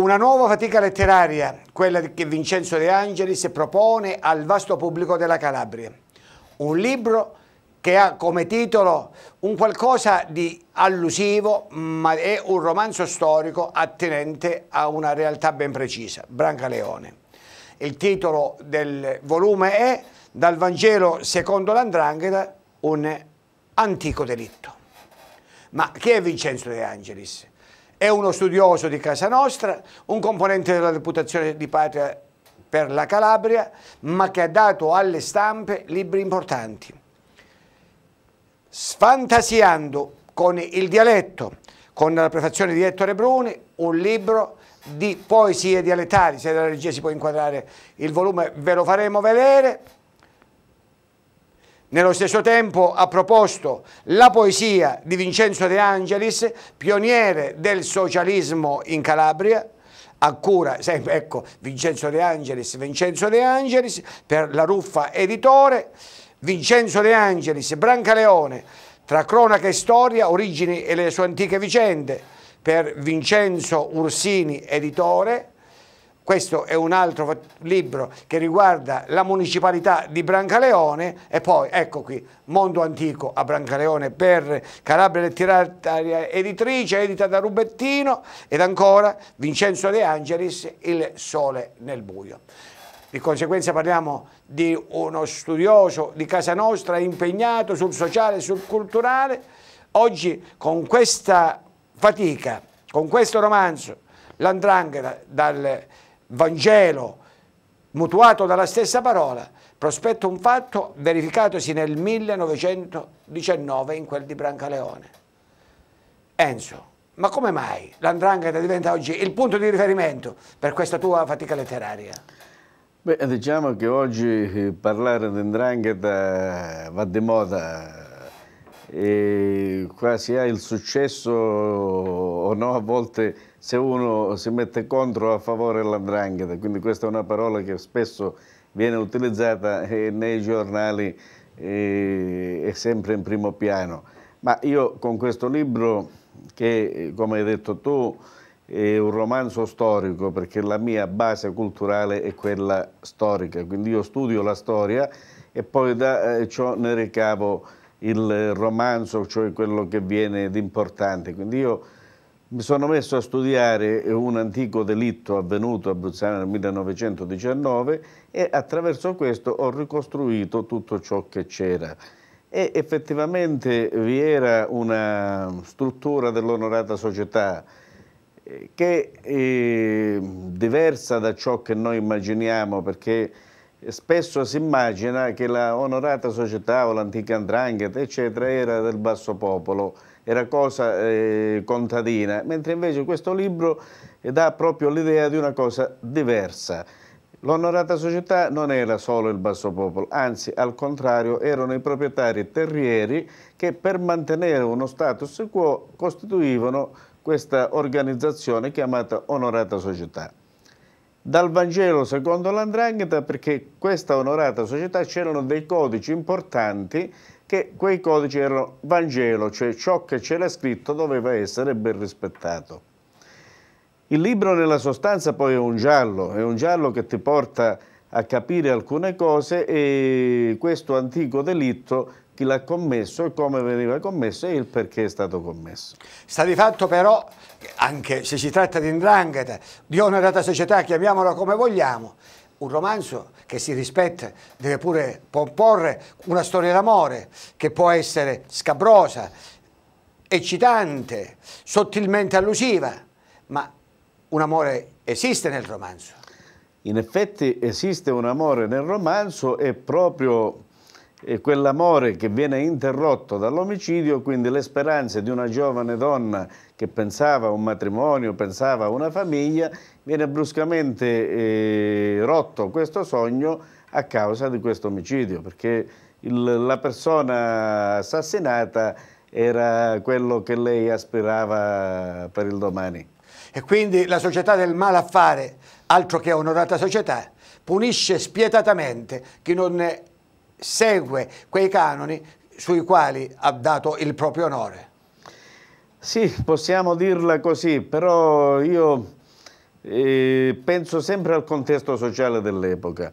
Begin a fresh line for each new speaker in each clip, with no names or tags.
Una nuova fatica letteraria, quella che Vincenzo De Angelis propone al vasto pubblico della Calabria. Un libro che ha come titolo un qualcosa di allusivo, ma è un romanzo storico attenente a una realtà ben precisa, Brancaleone. Il titolo del volume è Dal Vangelo secondo l'Andrangheta, un antico delitto. Ma chi è Vincenzo De Angelis? È uno studioso di casa nostra, un componente della deputazione di patria per la Calabria, ma che ha dato alle stampe libri importanti. Sfantasiando con il dialetto, con la prefazione di Ettore Bruni, un libro di poesie dialettali, se dalla regia si può inquadrare il volume ve lo faremo vedere, nello stesso tempo ha proposto la poesia di Vincenzo De Angelis, pioniere del socialismo in Calabria, a cura, sempre, ecco, Vincenzo De Angelis, Vincenzo De Angelis, per la Ruffa Editore, Vincenzo De Angelis, Brancaleone, tra cronaca e storia, origini e le sue antiche vicende, per Vincenzo Ursini Editore, questo è un altro libro che riguarda la municipalità di Brancaleone e poi ecco qui Mondo Antico a Brancaleone per Calabria Letteraria Editrice, edita da Rubettino ed ancora Vincenzo De Angelis Il Sole nel Buio. Di conseguenza parliamo di uno studioso di casa nostra impegnato sul sociale e sul culturale. Oggi con questa fatica, con questo romanzo, l'andrangheta dal Vangelo mutuato dalla stessa parola, prospetta un fatto verificatosi nel 1919 in quel di Brancaleone. Enzo, ma come mai l'andrangheta diventa oggi il punto di riferimento per questa tua fatica letteraria?
Beh, diciamo che oggi eh, parlare di andrangheta eh, va di moda e qua si ha il successo o no, a volte se uno si mette contro a favore dell'andrangheta, quindi questa è una parola che spesso viene utilizzata eh, nei giornali e, eh, e sempre in primo piano. Ma io con questo libro che, come hai detto tu, è un romanzo storico perché la mia base culturale è quella storica, quindi io studio la storia e poi da eh, ciò ne ricavo il romanzo, cioè quello che viene d'importante. Quindi io mi sono messo a studiare un antico delitto avvenuto a Bruzzano nel 1919 e attraverso questo ho ricostruito tutto ciò che c'era. E effettivamente vi era una struttura dell'onorata società eh, che è eh, diversa da ciò che noi immaginiamo perché spesso si immagina che la onorata società o l'antica andrangheta eccetera era del basso popolo, era cosa eh, contadina, mentre invece questo libro eh, dà proprio l'idea di una cosa diversa. L'onorata società non era solo il basso popolo, anzi al contrario erano i proprietari terrieri che per mantenere uno status quo costituivano questa organizzazione chiamata onorata società dal Vangelo secondo l'Andrangheta perché questa onorata società c'erano dei codici importanti che quei codici erano Vangelo, cioè ciò che c'era scritto doveva essere ben rispettato. Il libro nella sostanza poi è un giallo, è un giallo che ti porta a capire alcune cose e questo antico delitto chi l'ha commesso e come veniva commesso e il perché è stato commesso. Sta di fatto però, anche se si tratta di indrangheta,
di onorata società, chiamiamola come vogliamo, un romanzo che si rispetta deve pure comporre una storia d'amore che può essere scabrosa, eccitante, sottilmente allusiva, ma un amore esiste nel
romanzo. In effetti esiste un amore nel romanzo e proprio e quell'amore che viene interrotto dall'omicidio, quindi le speranze di una giovane donna che pensava a un matrimonio, pensava a una famiglia, viene bruscamente eh, rotto questo sogno a causa di questo omicidio, perché il, la persona assassinata era quello che lei aspirava per il domani. E quindi la società
del malaffare, altro che onorata società, punisce spietatamente chi non segue quei canoni sui quali ha dato il proprio
onore. Sì, possiamo dirla così, però io eh, penso sempre al contesto sociale dell'epoca.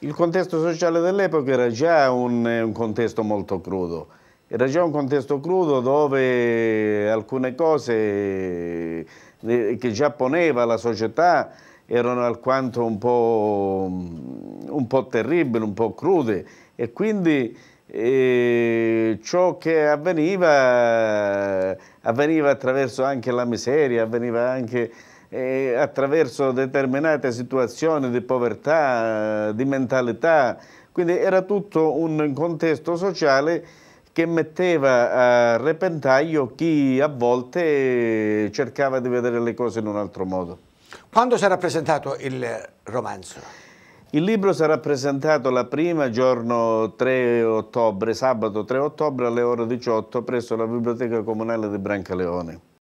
Il contesto sociale dell'epoca era già un, un contesto molto crudo, era già un contesto crudo dove alcune cose eh, che già poneva la società erano alquanto un po' un po' terribile, un po' crude e quindi eh, ciò che avveniva avveniva attraverso anche la miseria, avveniva anche eh, attraverso determinate situazioni di povertà, di mentalità, quindi era tutto un contesto sociale che metteva a repentaglio chi a volte cercava di vedere le cose in un altro modo.
Quando sarà presentato il romanzo?
Il libro sarà presentato la prima giorno 3 ottobre, sabato 3 ottobre alle ore 18 presso la Biblioteca Comunale di Brancaleone.